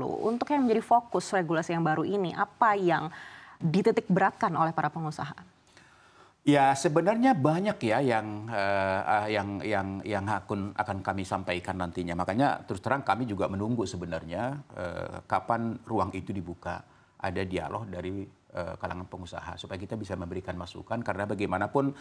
Untuk yang menjadi fokus regulasi yang baru ini, apa yang dititik beratkan oleh para pengusaha? Ya sebenarnya banyak ya yang uh, yang yang yang akan akan kami sampaikan nantinya. Makanya terus terang kami juga menunggu sebenarnya uh, kapan ruang itu dibuka. Ada dialog dari uh, kalangan pengusaha supaya kita bisa memberikan masukan karena bagaimanapun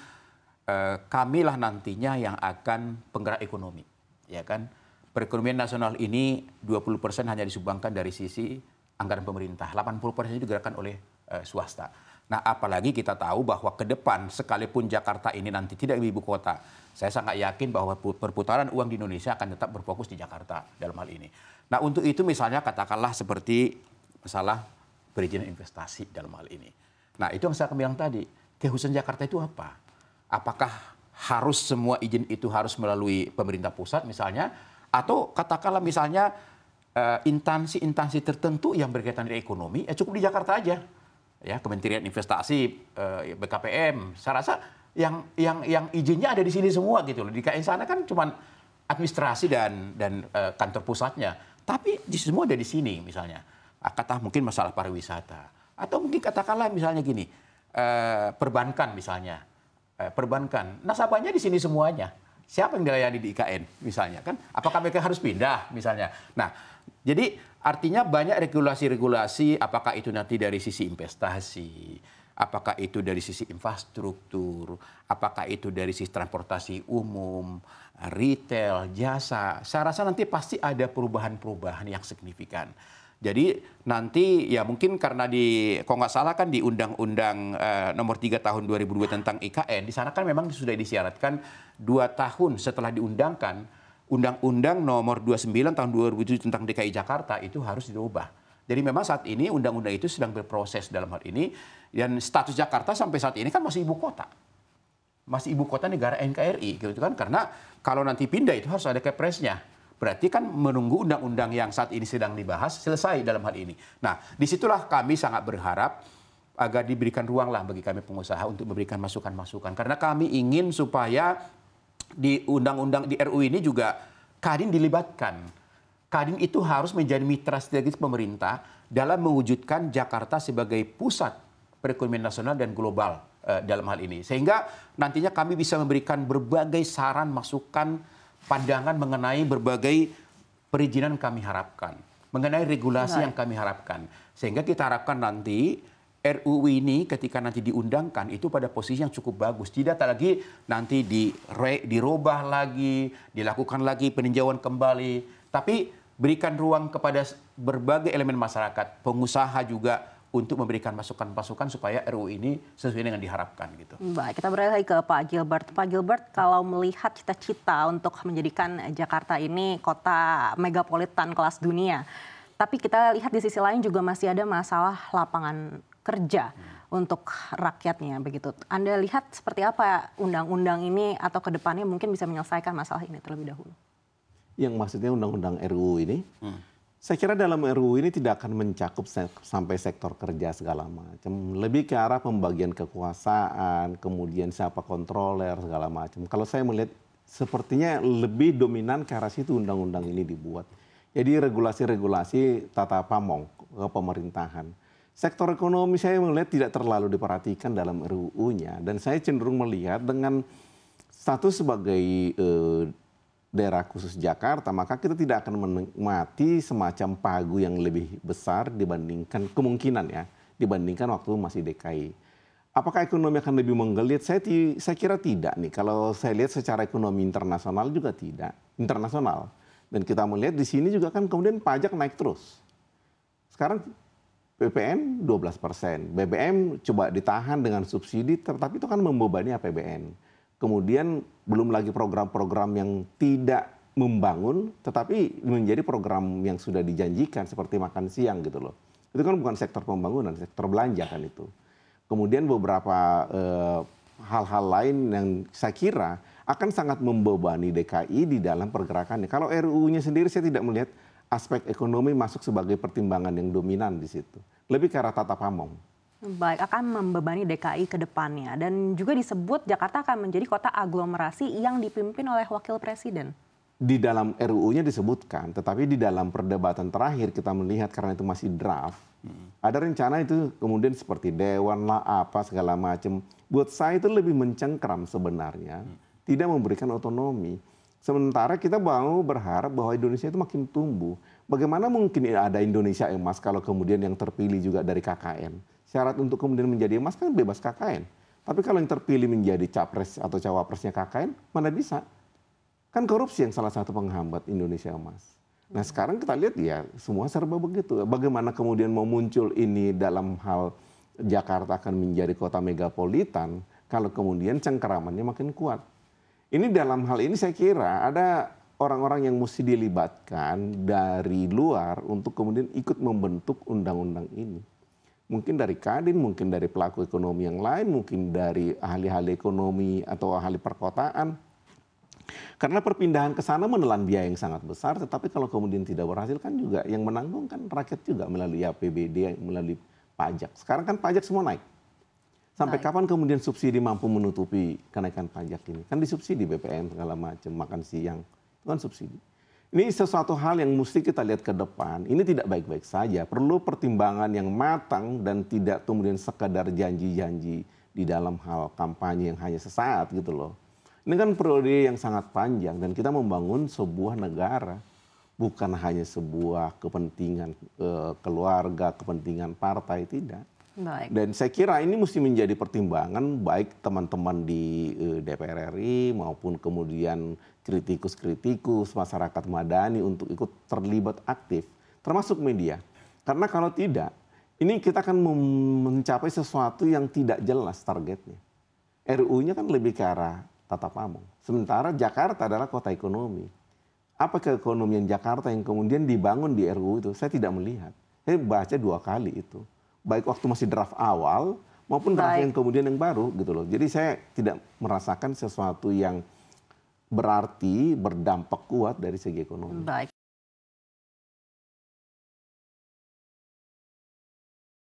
uh, kamilah nantinya yang akan penggerak ekonomi, ya kan? perekonomian nasional ini 20% hanya disumbangkan dari sisi anggaran pemerintah. 80% itu digerakkan oleh e, swasta. Nah, apalagi kita tahu bahwa ke depan sekalipun Jakarta ini nanti tidak ibu kota, saya sangat yakin bahwa perputaran uang di Indonesia akan tetap berfokus di Jakarta dalam hal ini. Nah, untuk itu misalnya katakanlah seperti masalah perizinan investasi dalam hal ini. Nah, itu yang saya bilang tadi, kehususan Jakarta itu apa? Apakah harus semua izin itu harus melalui pemerintah pusat misalnya atau katakanlah misalnya eh, instansi-instansi tertentu yang berkaitan dengan ekonomi, ya cukup di Jakarta aja. Ya, Kementerian Investasi, eh, BKPM, saya rasa yang yang yang izinnya ada di sini semua gitu loh. Di KN sana kan cuman administrasi dan dan eh, kantor pusatnya. Tapi di semua ada di sini misalnya. Ah, kata mungkin masalah pariwisata atau mungkin katakanlah misalnya gini, perbankan misalnya. perbankan. Nasabahnya di sini semuanya siapa yang dilayani di IKN misalnya kan apakah mereka harus pindah misalnya nah jadi artinya banyak regulasi-regulasi apakah itu nanti dari sisi investasi apakah itu dari sisi infrastruktur apakah itu dari sisi transportasi umum retail jasa saya rasa nanti pasti ada perubahan-perubahan yang signifikan jadi nanti ya mungkin karena di kalau nggak salah kan di Undang-Undang eh, Nomor 3 Tahun 2002 tentang IKN di sana kan memang sudah disyaratkan dua tahun setelah diundangkan Undang-Undang Nomor 29 Tahun 2007 tentang DKI Jakarta itu harus diubah. Jadi memang saat ini undang-undang itu sedang berproses dalam hal ini dan status Jakarta sampai saat ini kan masih ibu kota masih ibu kota negara NKRI gitu kan karena kalau nanti pindah itu harus ada kepresnya Berarti kan menunggu undang-undang yang saat ini sedang dibahas selesai dalam hal ini. Nah, disitulah kami sangat berharap agar diberikan ruanglah bagi kami pengusaha untuk memberikan masukan-masukan. Karena kami ingin supaya di undang-undang di RU ini juga Kadin dilibatkan. Kadin itu harus menjadi mitra strategis pemerintah dalam mewujudkan Jakarta sebagai pusat perekonomian nasional dan global eh, dalam hal ini. Sehingga nantinya kami bisa memberikan berbagai saran, masukan, pandangan mengenai berbagai perizinan kami harapkan, mengenai regulasi yang kami harapkan. Sehingga kita harapkan nanti RUU ini ketika nanti diundangkan itu pada posisi yang cukup bagus. Tidak tak lagi nanti di dirubah lagi, dilakukan lagi peninjauan kembali. Tapi berikan ruang kepada berbagai elemen masyarakat, pengusaha juga, untuk memberikan masukan-masukan supaya RU ini sesuai dengan diharapkan gitu. Baik, kita beralih ke Pak Gilbert. Pak Gilbert, kalau melihat cita-cita untuk menjadikan Jakarta ini kota megapolitan kelas dunia, tapi kita lihat di sisi lain juga masih ada masalah lapangan kerja hmm. untuk rakyatnya begitu. Anda lihat seperti apa undang-undang ini atau kedepannya mungkin bisa menyelesaikan masalah ini terlebih dahulu? Yang maksudnya undang-undang RUU ini? Hmm saya kira dalam RUU ini tidak akan mencakup sampai sektor kerja segala macam. Lebih ke arah pembagian kekuasaan, kemudian siapa kontroler segala macam. Kalau saya melihat sepertinya lebih dominan ke arah situ undang-undang ini dibuat. Jadi regulasi-regulasi tata pamong ke pemerintahan. Sektor ekonomi saya melihat tidak terlalu diperhatikan dalam RUU-nya dan saya cenderung melihat dengan status sebagai eh, daerah khusus Jakarta, maka kita tidak akan menikmati semacam pagu yang lebih besar dibandingkan kemungkinan ya, dibandingkan waktu masih DKI. Apakah ekonomi akan lebih menggeliat? Saya, saya kira tidak nih. Kalau saya lihat secara ekonomi internasional juga tidak. Internasional. Dan kita melihat di sini juga kan kemudian pajak naik terus. Sekarang PPN 12 persen. BBM coba ditahan dengan subsidi, tetapi itu kan membebani APBN kemudian belum lagi program-program yang tidak membangun, tetapi menjadi program yang sudah dijanjikan seperti makan siang gitu loh. Itu kan bukan sektor pembangunan, sektor belanja kan itu. Kemudian beberapa eh, hal-hal eh, lain yang saya kira akan sangat membebani DKI di dalam pergerakannya. Kalau RUU-nya sendiri saya tidak melihat aspek ekonomi masuk sebagai pertimbangan yang dominan di situ. Lebih ke arah tata pamong. Baik, akan membebani DKI ke depannya. Dan juga disebut Jakarta akan menjadi kota aglomerasi yang dipimpin oleh Wakil Presiden. Di dalam RUU-nya disebutkan, tetapi di dalam perdebatan terakhir kita melihat karena itu masih draft, hmm. ada rencana itu kemudian seperti dewan lah apa segala macam. Buat saya itu lebih mencengkram sebenarnya, hmm. tidak memberikan otonomi. Sementara kita mau berharap bahwa Indonesia itu makin tumbuh bagaimana mungkin ada Indonesia emas kalau kemudian yang terpilih juga dari KKN? Syarat untuk kemudian menjadi emas kan bebas KKN. Tapi kalau yang terpilih menjadi capres atau cawapresnya KKN, mana bisa? Kan korupsi yang salah satu penghambat Indonesia emas. Nah sekarang kita lihat ya semua serba begitu. Bagaimana kemudian mau muncul ini dalam hal Jakarta akan menjadi kota megapolitan kalau kemudian cengkeramannya makin kuat. Ini dalam hal ini saya kira ada orang-orang yang mesti dilibatkan dari luar untuk kemudian ikut membentuk undang-undang ini. Mungkin dari Kadin, mungkin dari pelaku ekonomi yang lain, mungkin dari ahli-ahli ekonomi atau ahli perkotaan. Karena perpindahan ke sana menelan biaya yang sangat besar, tetapi kalau kemudian tidak berhasil kan juga yang menanggung kan rakyat juga melalui APBD, melalui pajak. Sekarang kan pajak semua naik. Sampai naik. kapan kemudian subsidi mampu menutupi kenaikan pajak ini? Kan disubsidi bpn segala macam, makan siang bukan subsidi. Ini sesuatu hal yang mesti kita lihat ke depan. Ini tidak baik-baik saja. Perlu pertimbangan yang matang dan tidak kemudian sekadar janji-janji di dalam hal kampanye yang hanya sesaat gitu loh. Ini kan periode yang sangat panjang dan kita membangun sebuah negara bukan hanya sebuah kepentingan eh, keluarga, kepentingan partai tidak. Baik. Dan saya kira ini mesti menjadi pertimbangan baik teman-teman di eh, DPR RI maupun kemudian kritikus-kritikus masyarakat madani untuk ikut terlibat aktif, termasuk media. Karena kalau tidak, ini kita akan mencapai sesuatu yang tidak jelas targetnya. RU-nya kan lebih ke arah tata pamong. Sementara Jakarta adalah kota ekonomi. Apa keekonomian Jakarta yang kemudian dibangun di RU itu? Saya tidak melihat. Saya baca dua kali itu baik waktu masih draft awal maupun draft baik. yang kemudian yang baru gitu loh. Jadi saya tidak merasakan sesuatu yang berarti berdampak kuat dari segi ekonomi. Baik.